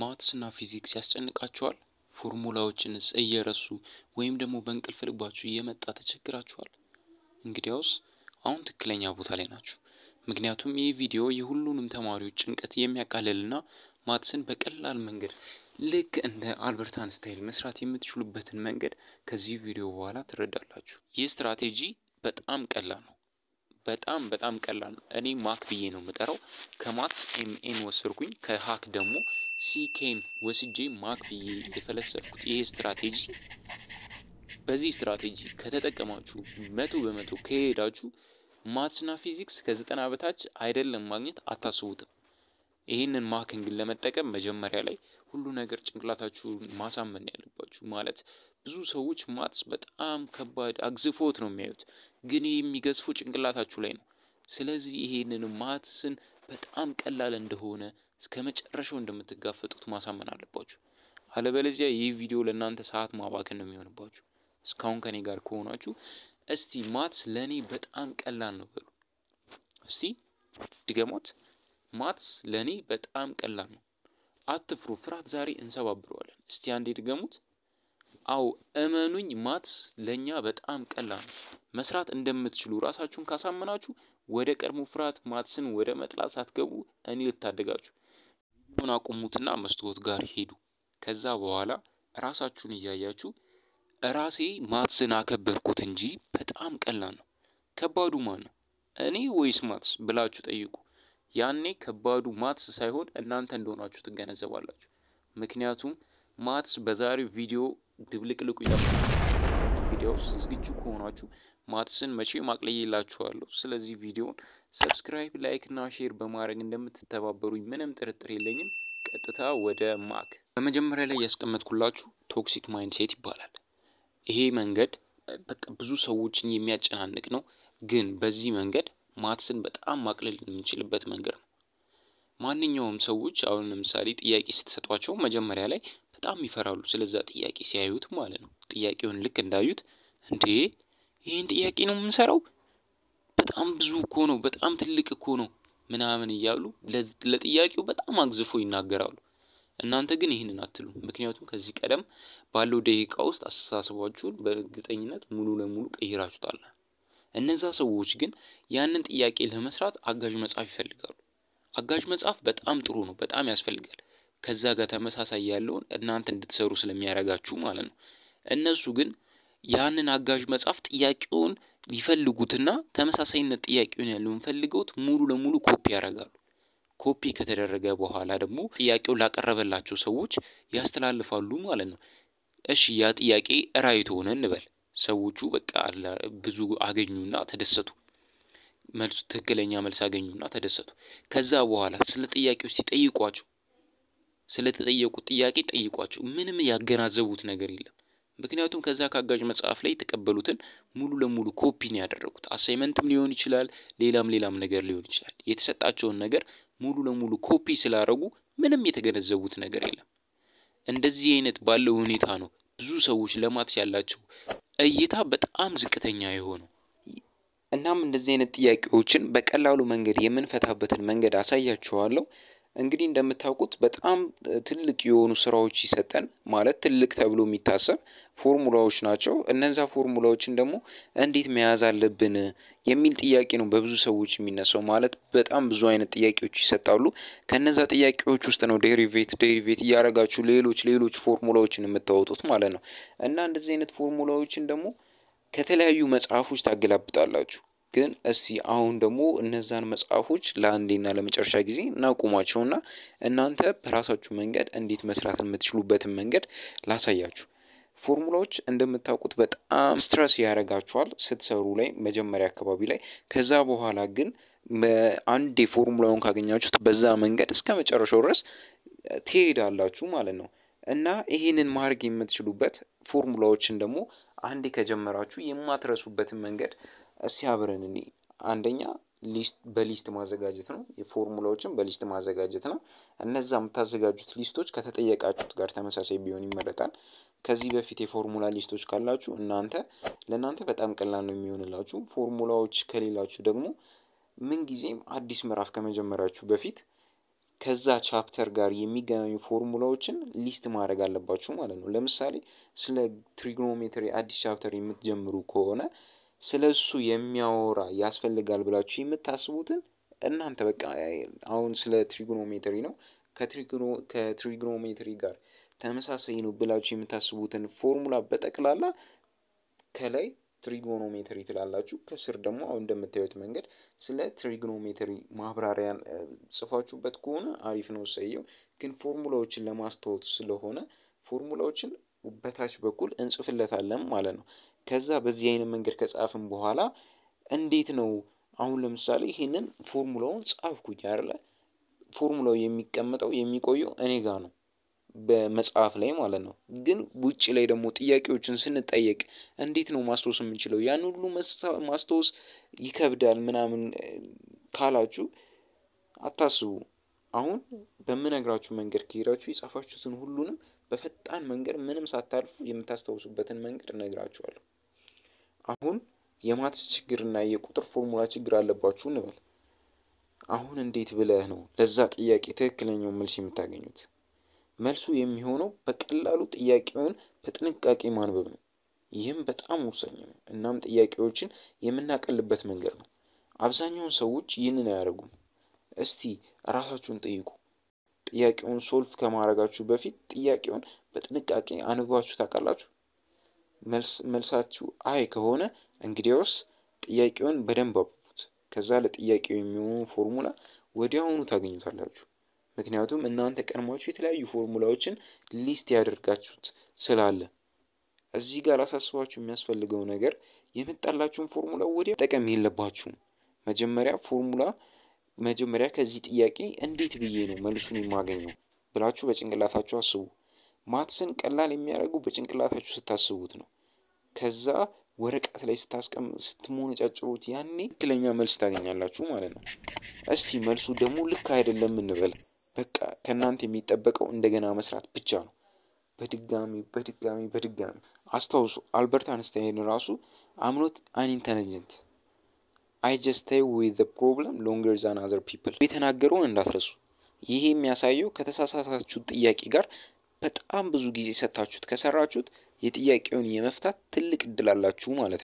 ማትስና ፊዚክስ ያስጨንቃችኋል? ፎርሙላዎችንስ እየረሱ ወይም ደግሞ በእንቅልፍ ልባችሁ እየመጣ ተቸግራችኋል? እንግዲያውስ አሁን ትክክለኛ ቦታ ላይ ናችሁ። ምክንያቱም ይህ ቪዲዮ የሁሉንም ተማሪዎች ጭንቀት የሚያቃልልና ማትስን በቀላል መንገድ ልክ እንደ አልበርት አንስታይን መስራት የምትችሉበትን መንገድ ከዚህ ቪዲዮ በኋላ ትረዳላችሁ። ይህ ስትራቴጂ በጣም ቀላል ነው። በጣም በጣም ቀላል ነው። እኔ ማክ ብዬ ነው የምጠራው። ከማትስ ኤምኤን ወሰድኩኝ፣ ከሀክ ደግሞ ሲኬን ወስጄ ማክ ብዬ የፈለሰፍኩት ይሄ ስትራቴጂ በዚህ ስትራቴጂ ከተጠቀማችሁ መቶ በመቶ ከሄዳችሁ ማትስና ፊዚክስ ከዘጠና በታች አይደለም ማግኘት አታስቡትም። ይህንን ግን ለመጠቀም መጀመሪያ ላይ ሁሉ ነገር ጭንቅላታችሁን ማሳመን ያለባችሁ። ማለት ብዙ ሰዎች ማትስ በጣም ከባድ አግዝፎት ነው የሚያዩት፣ ግን የሚገዝፎ ጭንቅላታችሁ ላይ ነው። ስለዚህ ይሄንን ማትስን በጣም ቀላል እንደሆነ እስከ መጨረሻው እንደምትጋፈጡት ማሳመን አለባችሁ። አለበለዚያ ይህ ቪዲዮ ለእናንተ ሰዓት ማባከን ነው የሚሆንባችሁ። እስካሁን ከኔ ጋር ከሆናችሁ እስቲ ማትስ ለእኔ በጣም ቀላል ነው በሉ። እስቲ ድገሞት፣ ማትስ ለእኔ በጣም ቀላል ነው። አትፍሩ፣ ፍርሃት ዛሬ እንሰባብረዋለን። እስቲ አንዴ ድገሙት። አው እመኑኝ፣ ማትስ ለእኛ በጣም ቀላል ነው። መስራት እንደምትችሉ ራሳችሁን ካሳመናችሁ ወደ ቀድሞ ፍርሃት ማትስን ወደ መጥላት ሳትገቡ እኔ ልታደጋችሁ። ሆን አቁሙትና መስታወት ጋር ሄዱ። ከዛ በኋላ ራሳችሁን እያያችሁ ራሴ ማትስን አከበርኩት እንጂ በጣም ቀላል ነው። ከባዱ ማን ነው እኔ ወይስ ማትስ ብላችሁ ጠይቁ። ያኔ ከባዱ ማትስ ሳይሆን እናንተ እንደሆናችሁ ትገነዘባላችሁ። ምክንያቱም ማትስ በዛሬው ቪዲዮ ድብልቅልቁ ይጠፋል። እንግዲያውስ ዝግጁ ከሆናችሁ ማትስን መቼ ማቅለየላችኋለሁ። ስለዚህ ቪዲዮን ሰብስክራይብ፣ ላይክ እና ሼር በማድረግ እንደምትተባበሩኝ ምንም ጥርጥር የለኝም። ቀጥታ ወደ ማክ። በመጀመሪያ ላይ ያስቀመጥኩላችሁ ቶክሲክ ማይንድሴት ይባላል። ይሄ መንገድ በቃ ብዙ ሰዎችን የሚያጨናንቅ ነው፣ ግን በዚህ መንገድ ማትስን በጣም ማቅለል የምንችልበት መንገድ ነው። ማንኛውም ሰዎች አሁን ለምሳሌ ጥያቄ ስትሰጧቸው መጀመሪያ ላይ በጣም ይፈራሉ፣ ስለዛ ጥያቄ ሲያዩት ማለት ነው። ጥያቄውን ልክ እንዳዩት እንዴ ይህን ጥያቄ ነው የምንሰራው፣ በጣም ብዙ እኮ ነው፣ በጣም ትልቅ እኮ ነው ምናምን እያሉ ለጥያቄው በጣም አግዝፎ ይናገራሉ። እናንተ ግን ይህንን አትሉ። ምክንያቱም ከዚህ ቀደም ባለው ደቂቃ ውስጥ አስተሳሰባችሁን በእርግጠኝነት ሙሉ ለሙሉ ቀይራችሁታለ እነዛ ሰዎች ግን ያንን ጥያቄ ለመስራት አጋዥ መጽሐፍ ይፈልጋሉ። አጋዥ መጽሐፍ በጣም ጥሩ ነው፣ በጣም ያስፈልጋል። ከዛ ጋር ተመሳሳይ ያለውን እናንተ እንድትሰሩ ስለሚያደርጋችሁ ማለት ነው። እነሱ ግን ያንን አጋዥ መጽሐፍ ጥያቄውን ሊፈልጉትና ተመሳሳይነት ጥያቄውን ያለውን ፈልገውት ሙሉ ለሙሉ ኮፒ ያደርጋሉ። ኮፒ ከተደረገ በኋላ ደግሞ ጥያቄው ላቀረበላቸው ሰዎች ያስተላልፋሉ ማለት ነው። እሺ ያ ጥያቄ ራይት ሆነ እንበል። ሰዎቹ በቃ ብዙ አገኙና ተደሰቱ። መልሱ ትክክለኛ መልስ አገኙና ተደሰቱ። ከዛ በኋላ ስለ ጥያቄው ሲጠይቋቸው ስለተጠየቁት ጥያቄ ጠይቋቸው፣ ምንም ያገናዘቡት ነገር የለም። ምክንያቱም ከዛ ከአጋዥ መጽሐፍ ላይ የተቀበሉትን ሙሉ ለሙሉ ኮፒን ያደረጉት አሳይመንትም ሊሆን ይችላል፣ ሌላም ሌላም ነገር ሊሆን ይችላል። የተሰጣቸውን ነገር ሙሉ ለሙሉ ኮፒ ስላረጉ ምንም የተገነዘቡት ነገር የለም። እንደዚህ አይነት ባለው ሁኔታ ነው ብዙ ሰዎች ለማትስ ያላቸው እይታ በጣም ዝቅተኛ የሆነው። እናም እንደዚህ አይነት ጥያቄዎችን በቀላሉ መንገድ የምንፈታበትን መንገድ አሳያችኋለሁ። እንግዲህ እንደምታውቁት በጣም ትልቅ የሆኑ ስራዎች ይሰጠን ማለት ትልቅ ተብሎ የሚታሰብ ፎርሙላዎች ናቸው። እነዛ ፎርሙላዎችን ደግሞ እንዴት መያዝ አለብን የሚል ጥያቄ ነው በብዙ ሰዎች የሚነሳው። ማለት በጣም ብዙ አይነት ጥያቄዎች ይሰጣሉ። ከነዛ ጥያቄዎች ውስጥ ነው ዴሪቬት ዴሪቬት እያደረጋችሁ ሌሎች ሌሎች ፎርሙላዎችን የምታወጡት ማለት ነው። እና እንደዚህ አይነት ፎርሙላዎችን ደግሞ ከተለያዩ መጽሐፎች ታገላብጣላችሁ። ግን እስቲ አሁን ደግሞ እነዛን መጽሐፎች ለአንዴና ለመጨረሻ ጊዜ እናቁማቸውና እናንተ በራሳችሁ መንገድ እንዴት መስራት የምትችሉበትን መንገድ ላሳያችሁ። ፎርሙላዎች እንደምታውቁት በጣም ስትረስ ያደርጋችኋል ስትሰሩ ላይ መጀመሪያ አካባቢ ላይ። ከዛ በኋላ ግን አንዴ ፎርሙላውን ካገኛችሁት በዛ መንገድ እስከ መጨረሻው ድረስ ትሄዳላችሁ ማለት ነው። እና ይህንን ማድረግ የምትችሉበት ፎርሙላዎችን ደግሞ አንዴ ከጀመራችሁ የማትረሱበትን መንገድ እስያብረን እኔ አንደኛ ሊስት በሊስት ማዘጋጀት ነው። የፎርሙላዎችን በሊስት ማዘጋጀት ነው። እነዛ የምታዘጋጁት ሊስቶች ከተጠየቃችሁት ጋር ተመሳሳይ ቢሆን ይመረጣል። ከዚህ በፊት የፎርሙላ ሊስቶች ካላችሁ እናንተ ለእናንተ በጣም ቀላል ነው የሚሆንላችሁ። ፎርሙላዎች ከሌላችሁ ደግሞ ምንጊዜም አዲስ ምዕራፍ ከመጀመራችሁ በፊት ከዛ ቻፕተር ጋር የሚገናኙ ፎርሙላዎችን ሊስት ማድረግ አለባችሁ ማለት ነው። ለምሳሌ ስለ ትሪግኖሜትሪ አዲስ ቻፕተር የምትጀምሩ ከሆነ ስለ እሱ የሚያወራ ያስፈልጋል ብላችሁ የምታስቡትን እናንተ በቃ አሁን ስለ ትሪግኖሜትሪ ነው ከትሪግኖሜትሪ ጋር ተመሳሳይ ነው ብላችሁ የምታስቡትን ፎርሙላ በጠቅላላ ከላይ ትሪጎኖሜትሪ ትላላችሁ። ከስር ደግሞ አሁን እንደምታዩት መንገድ ስለ ትሪጎኖሜትሪ ማብራሪያን ጽፋችሁበት ከሆነ አሪፍ ነው ሰየው። ግን ፎርሙላዎችን ለማስታወት ስለሆነ ፎርሙላዎችን በታች በኩል እንጽፍለታለን ማለት ነው። ከዛ በዚህ አይነት መንገድ ከጻፍን በኋላ እንዴት ነው አሁን ለምሳሌ ይህንን ፎርሙላውን ጻፍኩኝ አይደለ? ፎርሙላው የሚቀመጠው የሚቆየው እኔ ጋር ነው። በመጽሐፍ ላይ ማለት ነው። ግን ውጭ ላይ ደግሞ ጥያቄዎችን ስንጠየቅ እንዴት ነው ማስታወስ የምንችለው? ያን ሁሉ ማስታወስ ይከብዳል ምናምን ካላችሁ አታስቡ። አሁን በምነግራችሁ መንገድ ከሄዳችሁ የጻፋችሁትን ሁሉንም በፈጣን መንገድ ምንም ሳታልፉ የምታስታውሱበትን መንገድ እነግራችኋለሁ። አሁን የማትስ ችግርና የቁጥር ፎርሙላ ችግር አለባችሁ እንበል። አሁን እንዴት ብለህ ነው ለዛ ጥያቄ ትክክለኛው መልስ የምታገኙት? መልሱ የሚሆነው በቀላሉ ጥያቄውን በጥንቃቄ ማንበብ ነው። ይህም በጣም ወሳኝ ነው፣ እናም ጥያቄዎችን የምናቀልበት መንገድ ነው። አብዛኛውን ሰዎች ይህንን አያደርጉም። እስቲ ራሳችሁን ጠይቁ። ጥያቄውን ሶልቭ ከማድረጋችሁ በፊት ጥያቄውን በጥንቃቄ አንብባችሁ ታውቃላችሁ? መልሳችሁ አይ ከሆነ እንግዲያውስ ጥያቄውን በደንብ አብቡት። ከዛ ለጥያቄው የሚሆኑ ፎርሙላ ወዲያውኑ ታገኙታላችሁ። ምክንያቱም እናንተ ቀድማችሁ የተለያዩ ፎርሙላዎችን ሊስት ያደርጋችሁት ስላለ እዚህ ጋር ላሳስባችሁ የሚያስፈልገው ነገር የመጣላችሁን ፎርሙላ ወዲያ ጠቀም የለባችሁም። መጀመሪያ ፎርሙላ መጀመሪያ ከዚህ ጥያቄ እንዴት ብዬ ነው መልሱን የማገኘው ብላችሁ በጭንቅላታችሁ አስቡ። ማትስን ቀላል የሚያደርጉ በጭንቅላታችሁ ስታስቡት ነው። ከዛ ወረቀት ላይ ስታስቀም ስትሞነጫጭሩት ያኔ ትክክለኛ መልስ ታገኛላችሁ ማለት ነው። እስቲ መልሱ ደግሞ ልክ አይደለም እንበል። በቃ ከእናንተ የሚጠበቀው እንደገና መስራት ብቻ ነው። በድጋሚ በድጋሚ በድጋሚ አስታውሱ፣ አልበርት አንስታይን ራሱ አምኖት አን ኢንተለጀንት አይ ጀስት ስቴይ ዊዝ ዘ ፕሮብለም ሎንገር ዛን አዘር ፒፕል የተናገረውን እንዳትረሱ። ይሄ የሚያሳየው ከተሳሳታችሁት ጥያቄ ጋር በጣም ብዙ ጊዜ ሰጥታችሁት ከሰራችሁት የጥያቄውን የመፍታት ትልቅ እድል አላችሁ ማለት ነው።